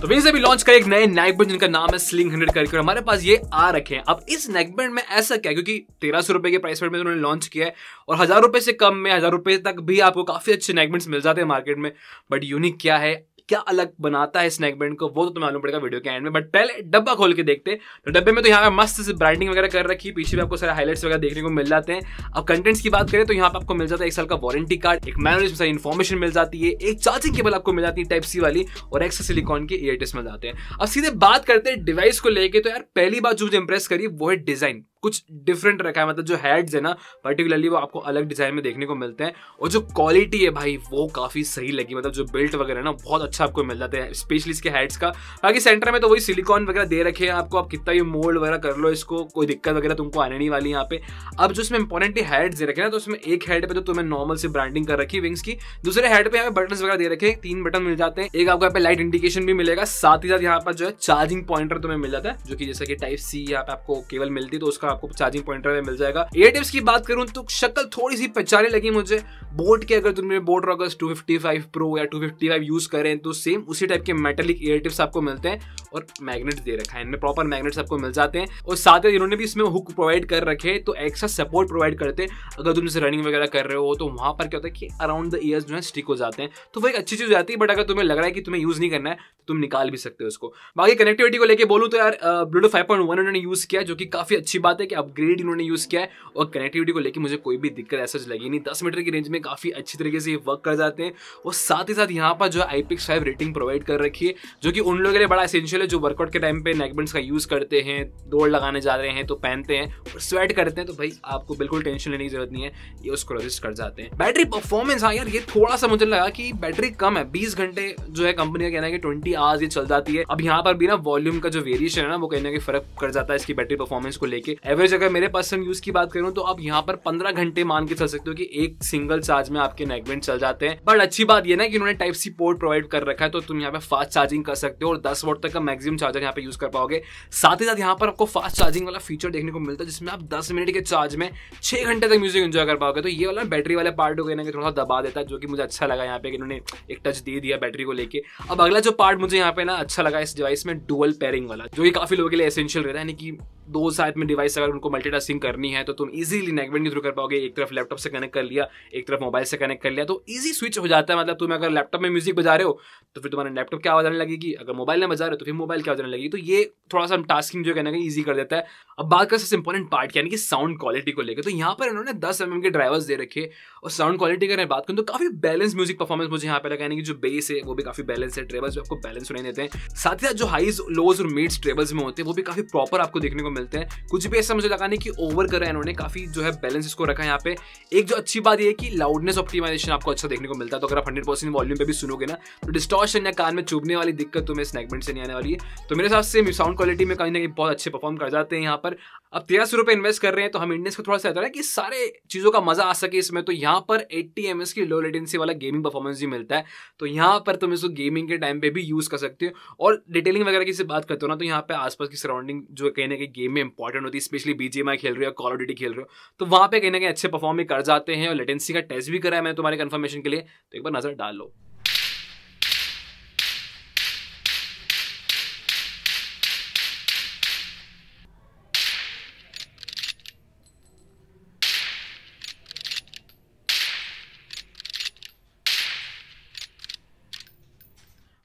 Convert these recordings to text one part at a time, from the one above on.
तो वहीं से भी लॉन्च करे एक नए नेकबैंड जिनका नाम है स्लिंग हंड्रेड करके और हमारे पास ये आ रखे हैं अब इस नेकबैंड में ऐसा क्या क्योंकि तेरह सौ रुपए के प्राइस पॉइंट में उन्होंने लॉन्च किया है और हजार रुपए से कम में हजार रुपए तक भी आपको काफी अच्छे नेकबैंड मिल जाते हैं मार्केट में बट यूनिक क्या है क्या अलग बनाता है ब्रांड को वो तो तुम्हें मालूम पड़ेगा वीडियो के एंड में बट पहले डब्बा खोल के देखते तो डब्बे में तो यहाँ पे मस्त से ब्रांडिंग वगैरह कर रखी पीछे भी आपको सारे हाईलाइट्स वगैरह देखने को मिल जाते हैं अब कंटेंट्स की बात करें तो यहाँ पर आपको मिल जाता है एक साल का वारंटी कार्ड एक मैनुअल सारी इन्फॉर्मेशन मिल जाती है एक चार्जिंग केबल आपको मिल जाती है टाइप सी वाली और एक्सा सिलिकॉन के ईयर मिल जाते हैं अब सीधे बात करते हैं डिवाइस को लेकर तो यार पहली बात जो मुझे इंप्रेस करी वो है डिजाइन कुछ डिफरेंट रखा है मतलब जो हेड्स है ना पर्टिकुलरली वो आपको अलग डिजाइन में देखने को मिलते हैं और जो क्वालिटी है भाई वो काफी सही लगी मतलब जो बेल्ट वगैरह ना बहुत अच्छा आपको मिल जाता है स्पेशली इसके हेड्स का बाकी सेंटर में तो वही सिलिकॉन वगैरह दे रखे हैं आपको आप कितना भी मोल्ड वगैरह कर लो इसको कोई दिक्कत वगैरह तुमको आने नहीं वाली यहाँ पे अब जो इसमें इंपॉर्टेंटली हेड्स दे रखे ना तो उसमें एक हेड पे तो तुम्हें नॉर्मल से ब्रांडिंग कर रखी विंग्स की दूसरे हेड पे यहाँ बटन वगैरह दे रखे तीन बटन मिल जाते हैं एक आपको यहाँ पे लाइट इंडिकेशन भी मिलेगा साथ ही साथ यहाँ पर जो है चार्जिंग पॉइंटर तुम्हें मिल जाता है जो कि जैसे कि टाइप सी यहाँ पे आपको केबल मिलती है तो उसका इसका आपको चार्जिंग पॉइंटर में मिल जाएगा एयर टिप्स की बात करूं तो शक्ल थोड़ी सी पहचाने लगी मुझे बोट के अगर तुमने बोट रॉकर्स 255 प्रो या 255 यूज़ करें तो सेम उसी टाइप के मेटलिक एयर टिप्स आपको मिलते हैं और मैग्नेट्स दे रखा है इनमें प्रॉपर मैग्नेट्स आपको मिल जाते हैं और साथ ही इन्होंने भी इसमें हुक प्रोवाइड कर रखे तो एक्स्ट्रा सपोर्ट प्रोवाइड करते हैं अगर तुम जैसे रनिंग वगैरह कर रहे हो तो वहां पर क्या होता है कि अराउंड द ईयर जो है स्टिक हो जाते हैं तो वो एक अच्छी चीज़ हो जाती है बट अगर तुम्हें लग रहा है कि तुम्हें यूज़ नहीं करना है तो तुम निकाल भी सकते हो उसको बाकी कनेक्टिविटी को लेकर बोलूँ तो यार ब्लूटूथ फाइव पॉइंट वन उन्होंने यूज़ किया जो कि काफ़ी अच्छी बात बात है कि अपग्रेड इन्होंने यूज़ किया है और कनेक्टिविटी को लेकर मुझे कोई भी दिक्कत ऐसा लगी नहीं दस मीटर की रेंज में काफ़ी अच्छी तरीके से वर्क कर जाते हैं और साथ ही साथ यहाँ पर जो है आई फाइव रेटिंग प्रोवाइड कर रखी है जो कि उन लोगों के लिए बड़ा असेंशियल है जो वर्कआउट के टाइम पे नेकबेंड्स का यूज़ करते हैं दौड़ लगाने जा रहे हैं तो पहनते हैं और स्वेट करते हैं तो भाई आपको बिल्कुल टेंशन लेने की जरूरत नहीं है ये उसको रजिस्ट कर जाते हैं बैटरी परफॉर्मेंस हाँ यार ये थोड़ा सा मुझे लगा कि बैटरी कम है बीस घंटे जो है कंपनी का कहना है कि ट्वेंटी आवर्स ये चल जाती है अब यहाँ पर भी ना वॉल्यूम का जो वेरिएशन है ना वो कहना कि फर्क कर जाता है इसकी बैटरी परफॉर्मेंस को लेकर एवरेज अगर मेरे पर्सनल यूज की बात करूँ तो आप यहाँ पर पंद्रह घंटे मान के चल सकते हो कि एक सिंगल चार्ज में आपके नेकबैंड चल जाते हैं बट अच्छी बात यह ना कि उन्होंने टाइप सी पोर्ट प्रोवाइड कर रखा है तो तुम यहाँ पे फास्ट चार्जिंग कर सकते हो और दस वोट तक का मैक्सिमम चार्जर यहाँ पे यूज कर पाओगे साथ ही साथ यहाँ पर आपको फास्ट चार्जिंग वाला फीचर देखने को मिलता है जिसमें आप दस मिनट के चार्ज में छह घंटे तक म्यूजिक एंजॉय कर पाओगे तो ये वाला बैटरी वाले पार्ट हो गया ना कि थोड़ा दबा देता है जो कि मुझे अच्छा लगा यहाँ पे इन्होंने एक टच दे दिया बैटरी को लेकर अब अगला जो पार्ट मुझे यहाँ पे ना अच्छा लगा इस डिवाइस में डुअल पेयरिंग वाला जो कि काफी लोगों के लिए एसेंशियल रहता है यानी कि दो साथ में डिवाइस अगर उनको मल्टीटास्किंग करनी है तो तुम इजीली नेकबैंड के थ्रू कर पाओगे एक तरफ लैपटॉप से कनेक्ट कर लिया एक तरफ मोबाइल से कनेक्ट कर लिया तो इजी स्विच हो जाता है मतलब तुम अगर लैपटॉप में म्यूजिक बजा रहे हो तो फिर तुम्हारे लैपटॉप क्या आवाज आने लगेगी अगर मोबाइल में बजा रहे हो तो फिर मोबाइल क्या आवाज आने लगेगी तो ये थोड़ा सा टास्किंग जो कहना ईजी कर देता है अब बात कर सबसे इंपॉर्टेंट पार्ट यानी कि साउंड क्वालिटी को लेकर तो यहाँ पर इन्होंने दस एम के ड्राइवर्स दे रखे और साउंड क्वालिटी अगर बात करूँ तो काफी बैलेंस म्यूजिक परफॉर्मेंस मुझे यहाँ पर लगा यानी कि जो बेस है वो भी काफी बैलेंस है ट्रेवल्स भी आपको बैलेंस सुनाई देते हैं साथ ही साथ जो हाईज लोज और मिड्स ट्रेवल्स में होते हैं वो भी काफी प्रॉपर आपको देखने को मिलते हैं कुछ भी ऐसा मुझे लगा नहीं कि ओवर करा है इन्होंने काफ़ी जो है बैलेंस इसको रखा है यहाँ पे एक जो अच्छी बात यह है कि लाउडनेस ऑप्टिमाइजेशन आपको अच्छा देखने को मिलता है तो अगर आप हंड्रेड परसेंट वॉल्यूम पर भी सुनोगे ना तो डिस्टॉर्शन या कान में चुभने वाली दिक्कत तुम्हें स्नैकमेंट से नहीं आने वाली है तो मेरे हिसाब से साउंड क्वालिटी में कहीं ना कहीं बहुत अच्छे परफॉर्म कर जाते हैं यहाँ पर अब तेरह सौ रुपये इन्वेस्ट कर रहे हैं तो हम इंडियंस को थोड़ा सा रहता है कि सारे चीज़ों का मजा आ सके इसमें तो यहाँ पर एट्टी एम की लो लेटेंसी वाला गेमिंग परफॉर्मेंस भी मिलता है तो यहाँ पर तुम इसको गेमिंग के टाइम पे भी यूज़ कर सकते हो और डिटेलिंग वगैरह की बात करते हो ना तो यहाँ पे आसपास की सराउंडिंग जो कहने के कहीं गेम में इंपॉर्टेंट होती है स्पेशली बी खेल रहे हो कॉल ऑफ ड्यूटी खेल रहे हो तो वहाँ पे कहीं ना कहीं अच्छे परफॉर्म भी कर जाते हैं और लेटेंसी का टेस्ट भी करा है मैंने तुम्हारे कन्फर्मेशन के लिए तो एक बार नज़र डाल लो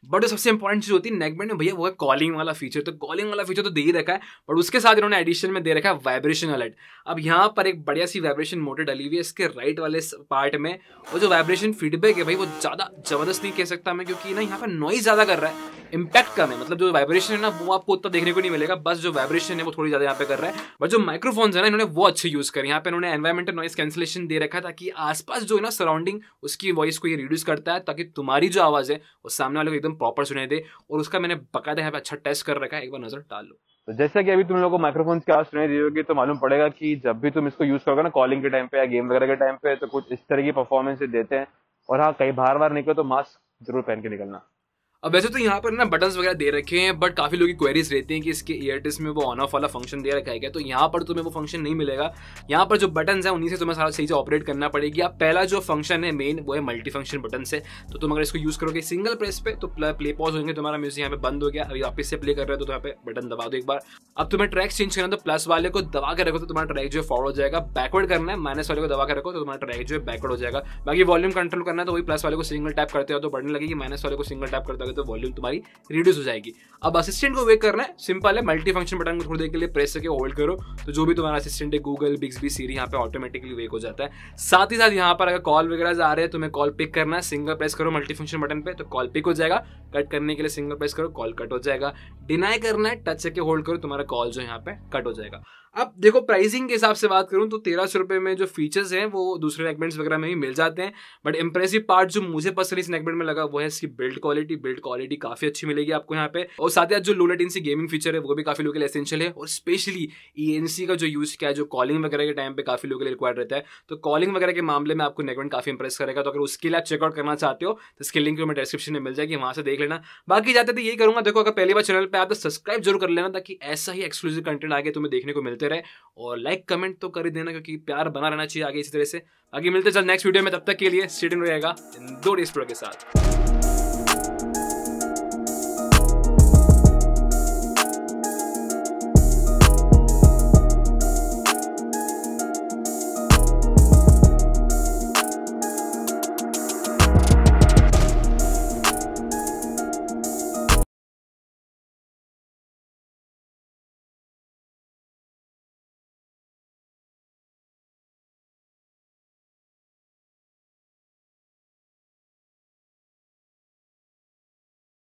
बट सबसे इंपॉर्टेंट चीज़ होती है नेकबैंड में भैया वो है कॉलिंग वाला फीचर तो कॉलिंग वाला फीचर तो दे ही रखा है बट उसके साथ इन्होंने एडिशन में दे रखा है वाइब्रेशन अलर्ट अब यहाँ पर एक बढ़िया सी वाइब्रेशन मोटर डली हुई है इसके राइट वाले पार्ट में और जो वाइब्रेशन फीडबैक है भाई वो ज़्यादा ज़बरदस्त नहीं कह सकता मैं क्योंकि ना यहाँ पर नॉइज ज़्यादा कर रहा है इम्पैक्ट कम है मतलब जो वाइब्रेशन है ना वो आपको उतना देखने को नहीं मिलेगा बस जो वाइब्रेशन है वो थोड़ी ज़्यादा यहाँ पे कर रहा है बट जो माइक्रोफोन्स है ना इन्होंने वो अच्छे यूज़ करें यहाँ पे इन्होंने एनवायरमेंटल नॉइज कैंसिलेशन दे रखा है ताकि आसपास जो है ना सराउंडिंग उसकी वॉइस को ये रिड्यूस करता है ताकि तुम्हारी जो आवाज़ है वो सामने वाले को एकदम एकदम प्रॉपर सुनाई दे और उसका मैंने बकायदा यहाँ पे अच्छा टेस्ट कर रखा है एक बार नजर डाल लो तो जैसा कि अभी तुम लोगों को माइक्रोफोन की आवाज सुनाई होगी तो मालूम पड़ेगा कि जब भी तुम इसको यूज करोगे ना कॉलिंग के टाइम पे या गेम वगैरह के टाइम पे तो कुछ इस तरह की परफॉर्मेंस देते हैं और हाँ कई बार बार निकलो तो मास्क जरूर पहन के निकलना अब वैसे तो यहाँ पर ना बटन्स वगैरह दे रखे हैं बट काफ़ी लोगों की क्वेरीज रहती हैं कि इसके ईयरटिस में वो ऑन ऑफ वाला फंक्शन दे रखा है क्या तो यहाँ पर तुम्हें वो फंक्शन नहीं मिलेगा यहाँ पर जो बटन है उन्हीं से तुम्हें सारा सही से ऑपरेट करना पड़ेगी अब पहला जो फंक्शन है मेन वो है मल्टी फंक्शन बटन से तो तुम अगर इसको यूज़ करोगे सिंगल प्रेस पे तो प्ले पॉज होंगे तुम्हारा म्यूजिक यहाँ पे बंद हो गया अभी वापस से प्ले कर रहे हो तो यहाँ पे बटन दबा दो एक बार अब तुम्हें ट्रैक चेंज करना तो प्लस वाले को दबा के रखो तो तुम्हारा ट्रैक जो है फॉरवर्ड हो जाएगा बैकवर्ड करना है माइनस वाले को दबा के रखो तो तुम्हारा ट्रैक जो है बैकवर्ड हो जाएगा बाकी वॉल्यूम कंट्रोल करना है तो वही प्लस वाले को सिंगल टैप करते हो तो बटन लगेगी माइनस वाले को सिंगल टैप करते तो करोगे तो वॉल्यूम तुम्हारी रिड्यूस हो जाएगी अब असिस्टेंट को वेक करना है सिंपल है मल्टी फंक्शन बटन को थोड़ी देर के लिए प्रेस करके होल्ड करो तो जो भी तुम्हारा असिस्टेंट है गूगल बिग्स बी सीरी यहाँ पे ऑटोमेटिकली वेक हो जाता है साथ ही साथ यहाँ पर अगर कॉल वगैरह आ रहे हैं तुम्हें कॉल पिक करना है सिंगल प्रेस करो मल्टी फंक्शन बटन पर तो कॉल पिक हो जाएगा कट करने के लिए सिंगल प्रेस करो कॉल कट हो जाएगा डिनाई करना है टच करके होल्ड करो तुम्हारा कॉल जो यहाँ पे कट हो जाएगा अब देखो प्राइसिंग के हिसाब से बात करूँ तो तेरह सौ रुपये में जो फीचर्स हैं वो दूसरे नेकबेंड्स वगैरह में भी मिल जाते हैं बट इंप्रेसिव पार्ट जो मुझे पसंद इस नेकबेंड में लगा वो है इसकी बिल्ड क्वालिटी बिल्ड क्वालिटी काफ़ी अच्छी मिलेगी आपको यहाँ पे और साथ ही जो लो सी गेमिंग फीचर है वो भी काफ़ी लोगों के लिए एसेंशियल है और स्पेशली ई एन सी का जो यूज़ किया है जो कॉलिंग वगैरह के टाइम पर काफ़ी लोगों के लिए रिक्वायर्ड रहता है तो कॉलिंग वगैरह के मामले में आपको नेकबेंड काफ़ी इंप्रेस करेगा तो अगर उसके लिए आप चेकआउट करना चाहते हो तो इसके लिंक मैं डिस्क्रिप्शन में मिल जाएगी वहाँ से देख लेना बाकी जाते तो यही करूँगा देखो अगर पहली बार चैनल पर आप तो सब्सक्राइब जरूर कर लेना ताकि ऐसा ही एक्सक्लूसिव कंटेंट आगे तुम्हें देखने को मिलता मिलते रहे और लाइक कमेंट तो कर ही देना क्योंकि प्यार बना रहना चाहिए आगे इसी तरह से आगे मिलते चल नेक्स्ट वीडियो में तब तक के लिए स्टेडियम रहेगा इन दो डेज के साथ